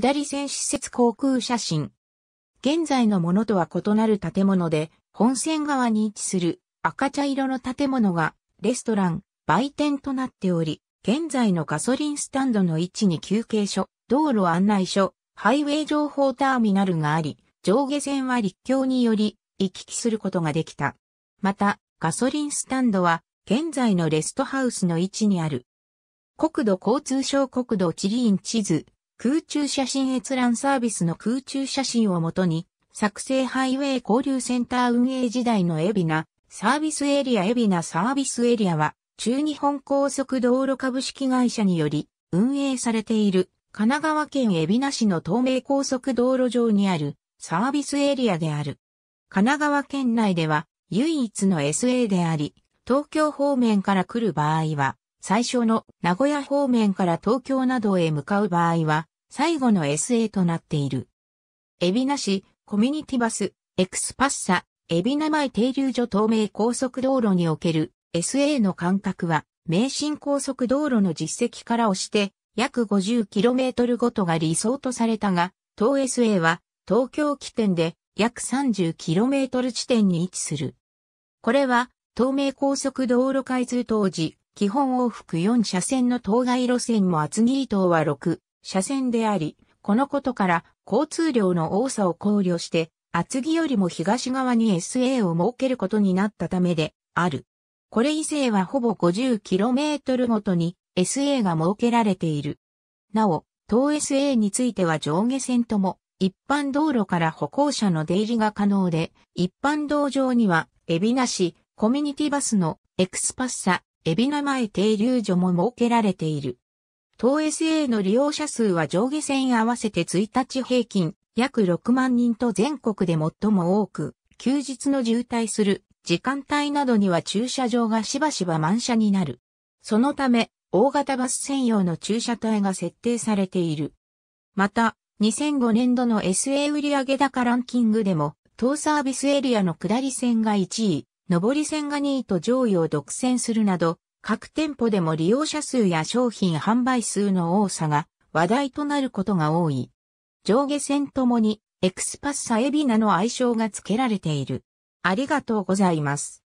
下り線施設航空写真。現在のものとは異なる建物で、本線側に位置する赤茶色の建物がレストラン、売店となっており、現在のガソリンスタンドの位置に休憩所、道路案内所、ハイウェイ情報ターミナルがあり、上下線は立橋により行き来することができた。また、ガソリンスタンドは現在のレストハウスの位置にある。国土交通省国土地理院地図、空中写真閲覧サービスの空中写真をもとに、作成ハイウェイ交流センター運営時代のエビナ、サービスエリアエビナサービスエリアは、中日本高速道路株式会社により、運営されている、神奈川県海老名市の東名高速道路上にある、サービスエリアである。神奈川県内では、唯一の SA であり、東京方面から来る場合は、最初の名古屋方面から東京などへ向かう場合は、最後の SA となっている。海老名市、コミュニティバス、エクスパッサ、海老名前停留所東名高速道路における SA の間隔は、名神高速道路の実績から押して、約 50km ごとが理想とされたが、東 SA は、東京起点で約 30km 地点に位置する。これは、東名高速道路開通当時、基本往復4車線の当該路線も厚木伊東は6、車線であり、このことから交通量の多さを考慮して、厚木よりも東側に SA を設けることになったためである。これ以前はほぼ 50km ごとに SA が設けられている。なお、東 SA については上下線とも一般道路から歩行者の出入りが可能で、一般道上には、海老名市コミュニティバスのエクスパッサ、海老名前停留所も設けられている。東 SA の利用者数は上下線合わせて1日平均約6万人と全国で最も多く、休日の渋滞する時間帯などには駐車場がしばしば満車になる。そのため、大型バス専用の駐車帯が設定されている。また、2005年度の SA 売上高ランキングでも、当サービスエリアの下り線が1位、上り線が2位と上位を独占するなど、各店舗でも利用者数や商品販売数の多さが話題となることが多い。上下線ともにエクスパッサエビナの愛称が付けられている。ありがとうございます。